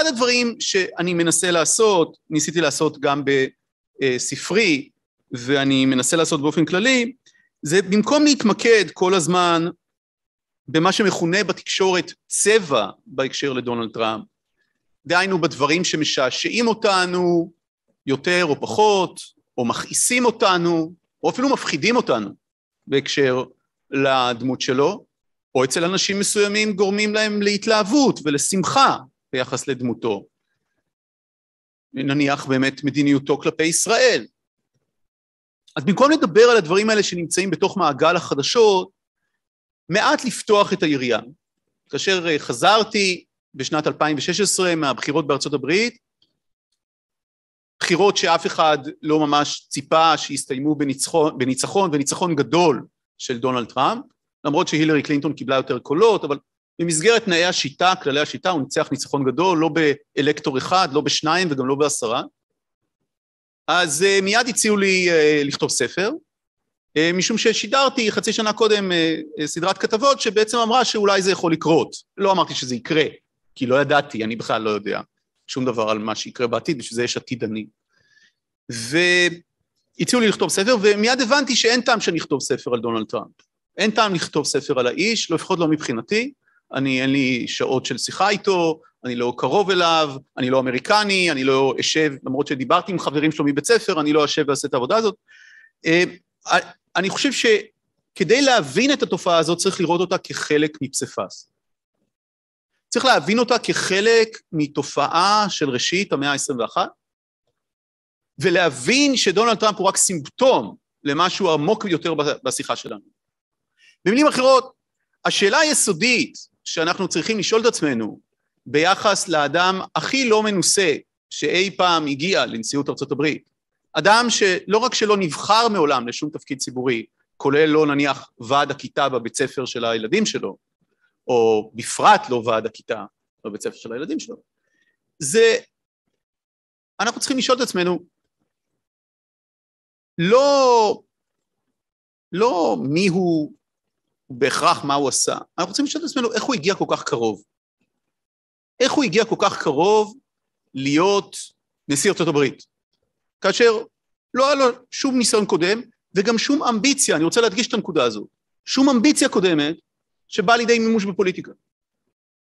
אחד הדברים שאני מנסה לעשות, ניסיתי לעשות גם בספרי, ואני מנסה לעשות באופן כללי, זה במקום להתמקד כל הזמן במה שמכונה בתקשורת צבע בהקשר לדונלד טראמפ, דהיינו בדברים שמשעשעים אותנו יותר או פחות, או מכעיסים אותנו, או אפילו מפחידים אותנו בהקשר לדמות שלו, או אצל אנשים מסוימים גורמים להם להתלהבות ולשמחה ביחס לדמותו. נניח באמת מדיניותו כלפי ישראל. אז במקום לדבר על הדברים האלה שנמצאים בתוך מעגל החדשות, מעט לפתוח את היריעה. כאשר אה, חזרתי בשנת 2016 מהבחירות בארצות הברית, בחירות שאף אחד לא ממש ציפה שיסתיימו בניצחון, בניצחון וניצחון גדול של דונלד טראמפ, למרות שהילרי קלינטון קיבלה יותר קולות, אבל במסגרת תנאי השיטה, כללי השיטה, הוא ניצח ניצחון גדול, לא באלקטור אחד, לא בשניים וגם לא בעשרה. אז uh, מיד הציעו לי uh, לכתוב ספר, uh, משום ששידרתי חצי שנה קודם uh, uh, סדרת כתבות שבעצם אמרה שאולי זה יכול לקרות. לא אמרתי שזה יקרה, כי לא ידעתי, אני בכלל לא יודע שום דבר על מה שיקרה בעתיד, בשביל זה יש עתיד אני. והציעו לי לכתוב ספר, ומיד הבנתי שאין טעם שאני אכתוב ספר על דונלד טראמפ. אין טעם לכתוב ספר על האיש, לפחות לא מבחינתי. אני, אין לי שעות של שיחה איתו, אני לא קרוב אליו, אני לא אמריקני, אני לא אשב, למרות שדיברתי עם חברים שלו מבית ספר, אני לא אשב ועושה את העבודה הזאת. אה, אני חושב שכדי להבין את התופעה הזאת צריך לראות אותה כחלק מפסיפס. צריך להבין אותה כחלק מתופעה של ראשית המאה ה-21, ולהבין שדונלד טראמפ הוא רק סימפטום למשהו עמוק יותר בשיחה שלנו. במילים אחרות, השאלה היסודית שאנחנו צריכים לשאול את עצמנו ביחס לאדם הכי לא מנוסה שאי פעם הגיע לנשיאות ארצות הברית, אדם שלא רק שלא נבחר מעולם לשום תפקיד ציבורי, כולל לא נניח ועד הכיתה בבית ספר של הילדים שלו, או בפרט לא ועד הכיתה בבית ספר של הילדים שלו, זה, אנחנו צריכים לשאול את עצמנו, לא, לא מי הוא בהכרח מה הוא עשה, אנחנו רוצים לשאול את עצמנו איך הוא הגיע כל כך קרוב. איך הוא הגיע כל כך קרוב להיות נשיא ארצות הברית, כאשר לא היה לו שום ניסיון קודם וגם שום אמביציה, אני רוצה להדגיש את הנקודה הזו, שום אמביציה קודמת שבאה לידי מימוש בפוליטיקה.